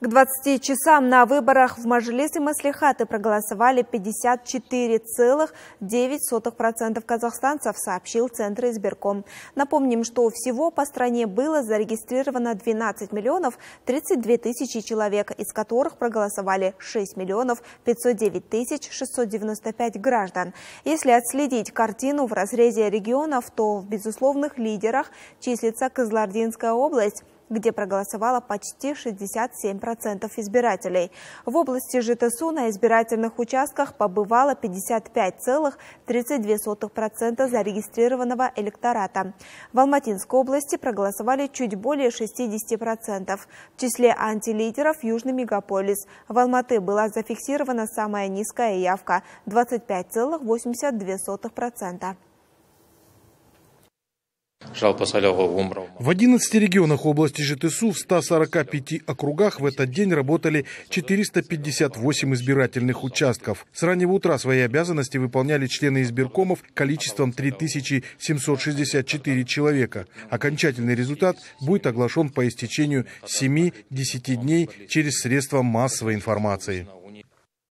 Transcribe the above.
К 20 часам на выборах в Мажилисе Маслихаты проголосовали 54,9% казахстанцев, сообщил Центр избирком. Напомним, что всего по стране было зарегистрировано 12 миллионов 32 тысячи человек, из которых проголосовали 6 миллионов 509 тысяч 695 граждан. Если отследить картину в разрезе регионов, то в безусловных лидерах числится Кызлардинская область – где проголосовало почти 67% избирателей. В области ЖТСУ на избирательных участках побывало 55,32% зарегистрированного электората. В Алматинской области проголосовали чуть более 60%. В числе антилидеров Южный мегаполис. В Алматы была зафиксирована самая низкая явка – 25,82%. В 11 регионах области ЖТСУ в 145 округах в этот день работали 458 избирательных участков. С раннего утра свои обязанности выполняли члены избиркомов количеством 3764 человека. Окончательный результат будет оглашен по истечению 7-10 дней через средства массовой информации.